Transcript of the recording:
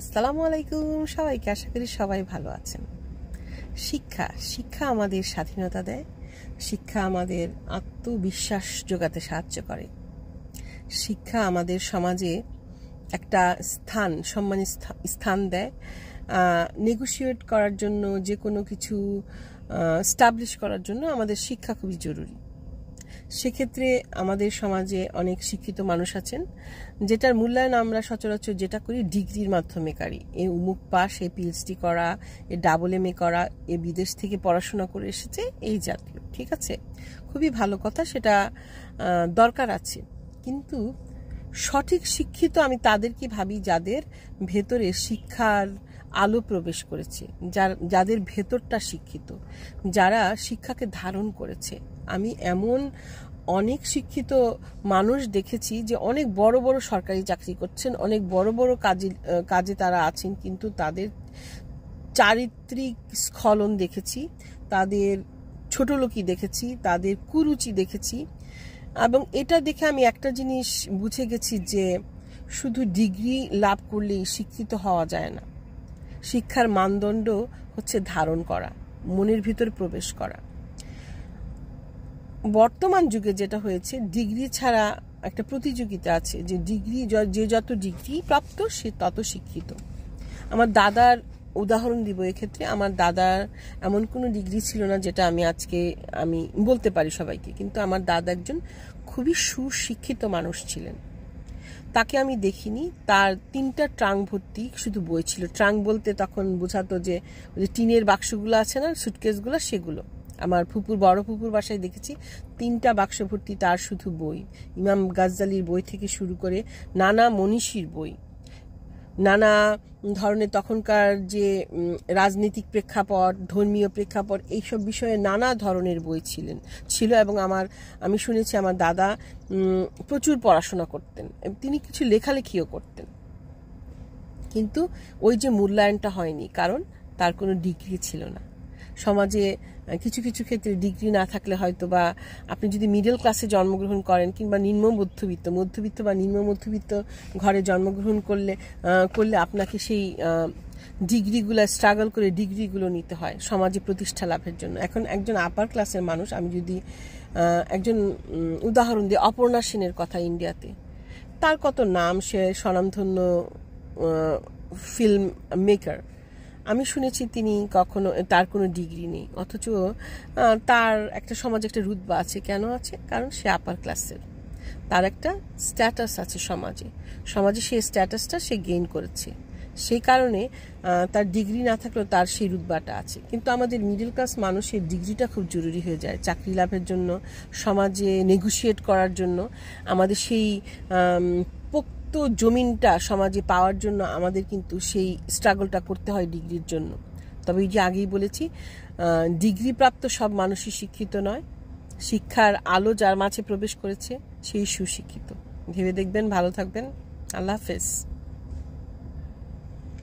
আসসালামু আলাইকুম সবাইকে আশা করি সবাই ভালো আছেন শিক্ষা শিক্ষা আমাদের স্বাধীনতা দেয় শিক্ষা আমাদের আত্মবিশ্বাস যোগাতে সাহায্য করে শিক্ষা আমাদের সমাজে একটা স্থান সম্মান স্থান দেয় নেগোসিয়েট করার জন্য যে কোনো কিছু স্টাবলিশ করার জন্য আমাদের শিক্ষা খুবই জরুরি সেক্ষেত্রে আমাদের সমাজে অনেক শিক্ষিত মানুষ আছেন যেটার মূল্যায়ন আমরা সচরাচর যেটা করি ডিগ্রির মাধ্যমে কারি এ উমুক পাস এ পিএইচডি করা এ ডাবল এম এ করা এ বিদেশ থেকে পড়াশোনা করে এসেছে এই জাতীয় ঠিক আছে খুবই ভালো কথা সেটা দরকার আছে কিন্তু সঠিক শিক্ষিত আমি তাদেরকে ভাবি যাদের ভেতরে শিক্ষার আলো প্রবেশ করেছে যার যাদের ভেতরটা শিক্ষিত যারা শিক্ষাকে ধারণ করেছে আমি এমন অনেক শিক্ষিত মানুষ দেখেছি যে অনেক বড় বড় সরকারি চাকরি করছেন অনেক বড় বড় কাজে কাজে তারা আছেন কিন্তু তাদের চারিত্রিক স্খলন দেখেছি তাদের ছোটলোকি দেখেছি তাদের কুরুচি দেখেছি এবং এটা দেখে আমি একটা জিনিস বুঝে গেছি যে শুধু ডিগ্রি লাভ করলেই শিক্ষিত হওয়া যায় না শিক্ষার মানদণ্ড হচ্ছে ধারণ করা মনের ভিতর প্রবেশ করা বর্তমান যুগে যেটা হয়েছে ডিগ্রি ছাড়া একটা প্রতিযোগিতা আছে যে ডিগ্রি যে যত ডিগ্রি প্রাপ্ত সে তত শিক্ষিত আমার দাদার উদাহরণ দিব এক্ষেত্রে আমার দাদার এমন কোনো ডিগ্রি ছিল না যেটা আমি আজকে আমি বলতে পারি সবাইকে কিন্তু আমার দাদা একজন খুবই সুশিক্ষিত মানুষ ছিলেন তাকে আমি দেখিনি তার তিনটা ট্রাং ভর্তি শুধু বই ছিল ট্রাং বলতে তখন বোঝাতো যে টিনের বাক্সগুলো আছে না সুটকেসগুলো সেগুলো আমার ফুপুর বড় ফুপুর বাসায় দেখেছি তিনটা বাক্স ভর্তি তার শুধু বই ইমাম গাজ্জালির বই থেকে শুরু করে নানা মনীষীর বই নানা ধরনের তখনকার যে রাজনৈতিক প্রেক্ষাপট ধর্মীয় প্রেক্ষাপট এইসব বিষয়ে নানা ধরনের বই ছিলেন ছিল এবং আমার আমি শুনেছি আমার দাদা প্রচুর পড়াশোনা করতেন তিনি কিছু লেখালেখিও করতেন কিন্তু ওই যে মূল্যায়নটা হয়নি কারণ তার কোনো ডিগ্রি ছিল না সমাজে কিছু কিছু ক্ষেত্রে ডিগ্রি না থাকলে হয়তো বা আপনি যদি মিডল ক্লাসে জন্মগ্রহণ করেন কিংবা নিম্ন মধ্যবিত্ত মধ্যবিত্ত বা নিম্ন মধ্যবিত্ত ঘরে জন্মগ্রহণ করলে করলে আপনাকে সেই ডিগ্রিগুলো স্ট্রাগল করে ডিগ্রিগুলো নিতে হয় সমাজে প্রতিষ্ঠা লাভের জন্য এখন একজন আপার ক্লাসের মানুষ আমি যদি একজন উদাহরণ দিই অপর্ণা সেনের কথা ইন্ডিয়াতে তার কত নাম সে স্বনামধন্য ফিল্ম মেকার আমি শুনেছি তিনি কখনো তার কোনো ডিগ্রি নেই অথচ তার একটা সমাজে একটা রুদবা আছে কেন আছে কারণ সে আপার ক্লাসের তার একটা স্ট্যাটাস আছে সমাজে সমাজে সেই স্ট্যাটাসটা সে গেইন করেছে সেই কারণে তার ডিগ্রি না থাকলেও তার সেই রুদবাটা আছে কিন্তু আমাদের মিডল ক্লাস মানুষের ডিগ্রিটা খুব জরুরি হয়ে যায় চাকরি লাভের জন্য সমাজে নেগোসিয়েট করার জন্য আমাদের সেই অতিরিক্ত জমিনটা সমাজে পাওয়ার জন্য আমাদের কিন্তু সেই স্ট্রাগলটা করতে হয় ডিগ্রির জন্য তবে এই যে আগেই বলেছি ডিগ্রিপ্রাপ্ত সব মানুষই শিক্ষিত নয় শিক্ষার আলো যার মাঝে প্রবেশ করেছে সেই সুশিক্ষিত ভেবে দেখবেন ভালো থাকবেন আল্লাহ হাফেজ